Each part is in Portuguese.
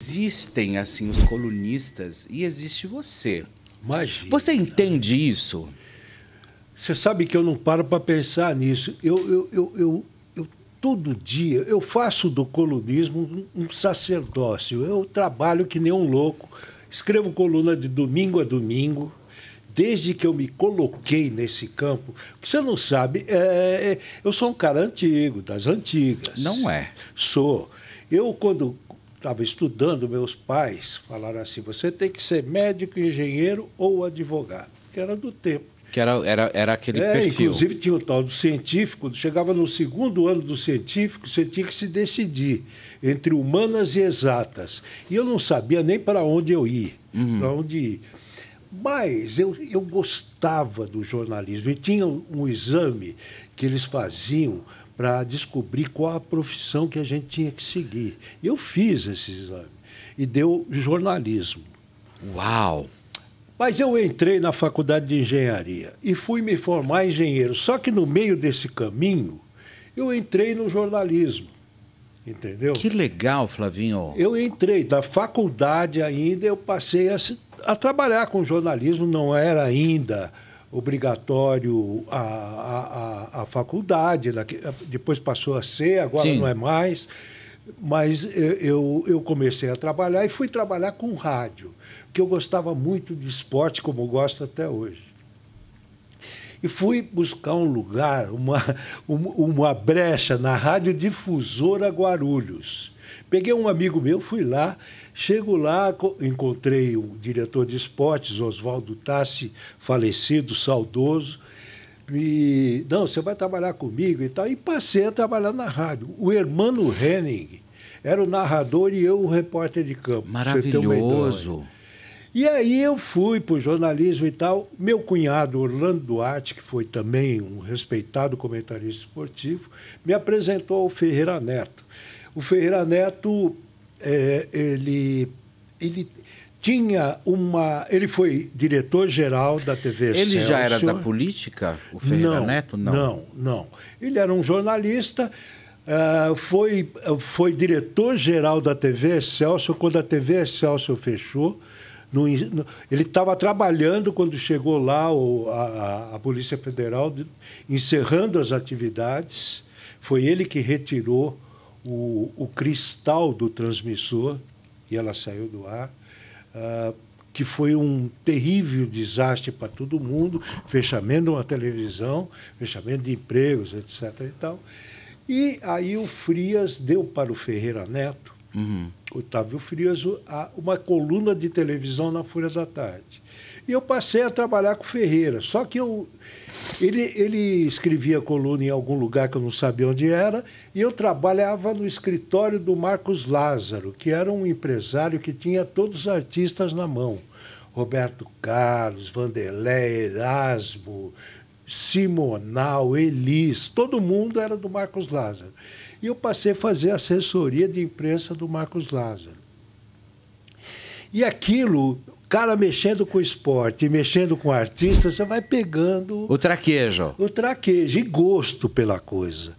Existem, assim, os colunistas e existe você. Imagina. Você entende isso? Você sabe que eu não paro para pensar nisso. Eu, eu, eu, eu, eu, todo dia, eu faço do colunismo um sacerdócio. Eu trabalho que nem um louco. Escrevo coluna de domingo a domingo desde que eu me coloquei nesse campo, que você não sabe, é, é, é eu sou um cara antigo, das antigas. Não é? Sou. Eu, quando estava estudando, meus pais falaram assim: você tem que ser médico, engenheiro ou advogado, que era do tempo. Que era, era, era aquele é, perfil. Inclusive tinha o tal do científico, chegava no segundo ano do científico, você tinha que se decidir entre humanas e exatas. E eu não sabia nem para onde eu ir uhum. para onde ir. Mas eu, eu gostava do jornalismo e tinha um exame que eles faziam para descobrir qual a profissão que a gente tinha que seguir. Eu fiz esse exame e deu jornalismo. Uau! Mas eu entrei na faculdade de engenharia e fui me formar engenheiro. Só que no meio desse caminho, eu entrei no jornalismo. Entendeu? Que legal, Flavinho. Eu entrei da faculdade ainda, eu passei a, a trabalhar com jornalismo, não era ainda obrigatório a, a, a faculdade, depois passou a ser, agora Sim. não é mais. Mas eu, eu comecei a trabalhar e fui trabalhar com rádio, porque eu gostava muito de esporte, como gosto até hoje e fui buscar um lugar, uma, uma brecha na Rádio Difusora Guarulhos. Peguei um amigo meu, fui lá, chego lá, encontrei o diretor de esportes, Oswaldo Tassi, falecido, saudoso. E, não, você vai trabalhar comigo e tal. E passei a trabalhar na rádio. O Hermano Henning era o narrador e eu o repórter de campo. Maravilhoso. E aí eu fui para o jornalismo e tal. Meu cunhado, Orlando Duarte, que foi também um respeitado comentarista esportivo, me apresentou ao Ferreira Neto. O Ferreira Neto, é, ele, ele tinha uma. Ele foi diretor-geral da TV Ele Celso. já era da política, o Ferreira não, Neto? Não, não, não. Ele era um jornalista. Uh, foi, foi diretor-geral da TV Celso quando a TV Celso fechou. No, no, ele estava trabalhando quando chegou lá o, a, a, Polícia Federal, de, encerrando as atividades. Foi ele que retirou o, o, cristal do transmissor e ela saiu do ar. Uh, que foi um terrível desastre para todo mundo, fechamento de uma televisão, fechamento de empregos, etc. E, tal. e aí o Frias deu para o Ferreira Neto uhum. Otávio Frioso a uma coluna de televisão na Folha da Tarde. E eu passei a trabalhar com Ferreira. Só que eu, ele, ele escrevia coluna em algum lugar que eu não sabia onde era, e eu trabalhava no escritório do Marcos Lázaro, que era um empresário que tinha todos os artistas na mão. Roberto Carlos, Vanderlei, Erasmo, Simonal, Elis, todo mundo era do Marcos Lázaro. E eu passei a fazer assessoria de imprensa do Marcos Lázaro. E aquilo, cara mexendo com esporte, mexendo com artista, você vai pegando. O traquejo. O traquejo e gosto pela coisa.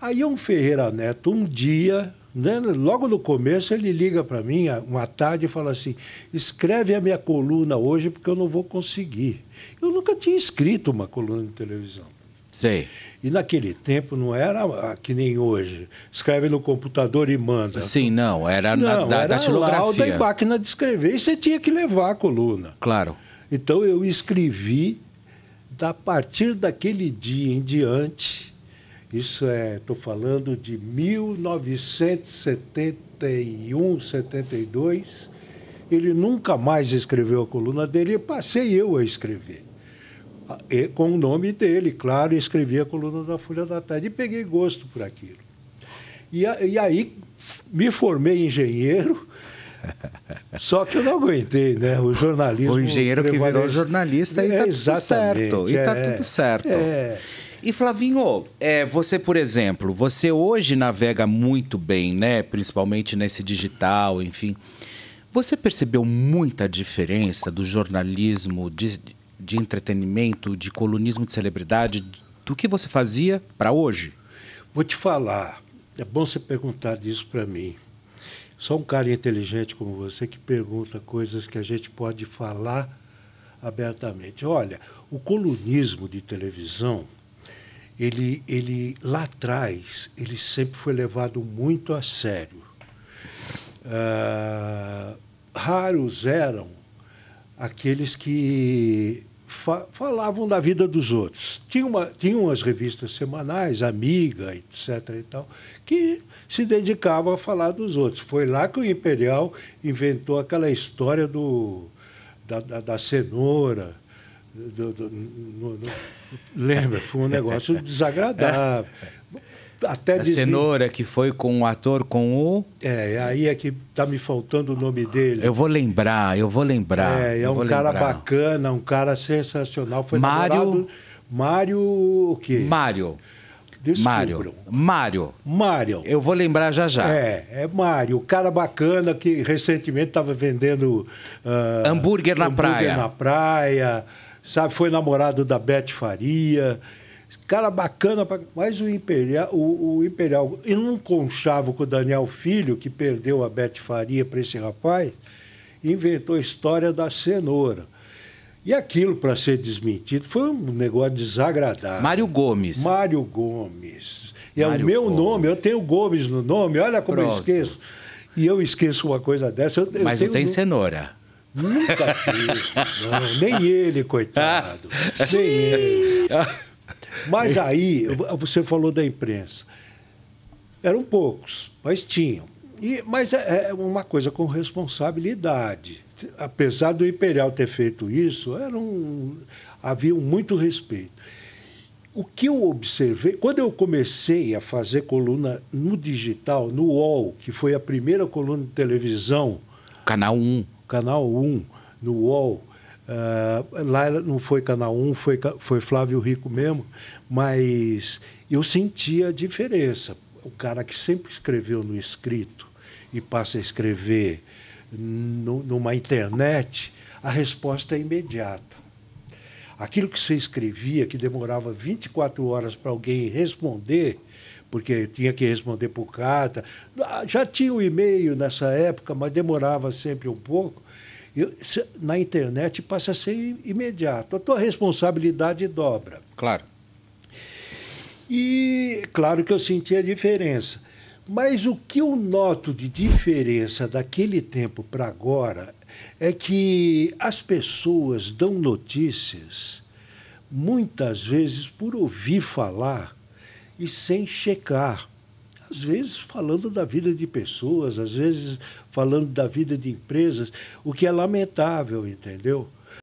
Aí um Ferreira Neto, um dia, né, logo no começo, ele liga para mim, uma tarde, e fala assim: escreve a minha coluna hoje, porque eu não vou conseguir. Eu nunca tinha escrito uma coluna de televisão. Sim. E naquele tempo não era ah, que nem hoje. Escreve no computador e manda. Sim, não. Era não, na, da, era lauda e máquina de escrever. E você tinha que levar a coluna. Claro. Então eu escrevi, a partir daquele dia em diante, isso é, estou falando de 1971, 72, ele nunca mais escreveu a coluna dele, passei eu a escrever e com o nome dele, claro, escrevi a coluna da Folha da Tarde e peguei gosto por aquilo. E, e aí me formei engenheiro, só que eu não aguentei, né? O jornalismo. O engenheiro que virou jornalista e tá é, tá tudo certo. e tá é, tudo certo. É. E Flavinho, é, você, por exemplo, você hoje navega muito bem, né? Principalmente nesse digital, enfim. Você percebeu muita diferença do jornalismo de, de entretenimento, de colunismo de celebridade, do que você fazia para hoje? Vou te falar. É bom você perguntar disso para mim. Só um cara inteligente como você que pergunta coisas que a gente pode falar abertamente. Olha, o colunismo de televisão, ele, ele lá atrás, ele sempre foi levado muito a sério. Uh, raros eram aqueles que fa falavam da vida dos outros. Tinha, uma, tinha umas revistas semanais, Amiga, etc. E tal, que se dedicavam a falar dos outros. Foi lá que o Imperial inventou aquela história do, da, da, da cenoura do, do, no, no, lembra, foi um negócio desagradável. Até a cenoura que foi com o ator, com o. É, aí é que tá me faltando o nome dele. Eu vou lembrar, eu vou lembrar. É, é um cara lembrar. bacana, um cara sensacional. Foi Mário. Namorado... Mário o quê? Mário. Mário. Mário. Mário. Eu vou lembrar já já. É, é Mário, o cara bacana que recentemente estava vendendo. Uh, hambúrguer na hambúrguer praia. Hambúrguer na praia sabe? Foi namorado da Beth Faria. Cara bacana, pra... mas o Imperial, o, o Imperial, em um conchavo com o Daniel Filho, que perdeu a Beth Faria para esse rapaz, inventou a história da cenoura. E aquilo, para ser desmentido, foi um negócio desagradável. Mário Gomes. Mário Gomes. É Mário o meu Gomes. nome, eu tenho Gomes no nome, olha como Pronto. eu esqueço. E eu esqueço uma coisa dessa. Eu, Mas eu tenho... não tem cenoura. Nunca fiz. Não, nem ele, coitado. nem ele. Mas aí, você falou da imprensa. Eram poucos, mas tinham. E, mas é, é uma coisa com responsabilidade. Apesar do Imperial ter feito isso, era um, havia muito respeito. O que eu observei, quando eu comecei a fazer coluna no digital, no UOL, que foi a primeira coluna de televisão. Canal 1. Canal 1, no UOL. Uh, lá não foi Canal 1, foi, foi Flávio Rico mesmo, mas eu sentia a diferença. O cara que sempre escreveu no escrito e passa a escrever no, numa internet, a resposta é imediata. Aquilo que você escrevia, que demorava 24 horas para alguém responder, porque tinha que responder por carta. Ah, já tinha o e-mail nessa época, mas demorava sempre um pouco. Eu, na internet passa a ser imediato. A tua responsabilidade dobra. Claro. E claro que eu senti a diferença. Mas o que eu noto de diferença daquele tempo para agora é que as pessoas dão notícias muitas vezes por ouvir falar e sem checar. Às vezes falando da vida de pessoas, às vezes falando da vida de empresas, o que é lamentável, entendeu?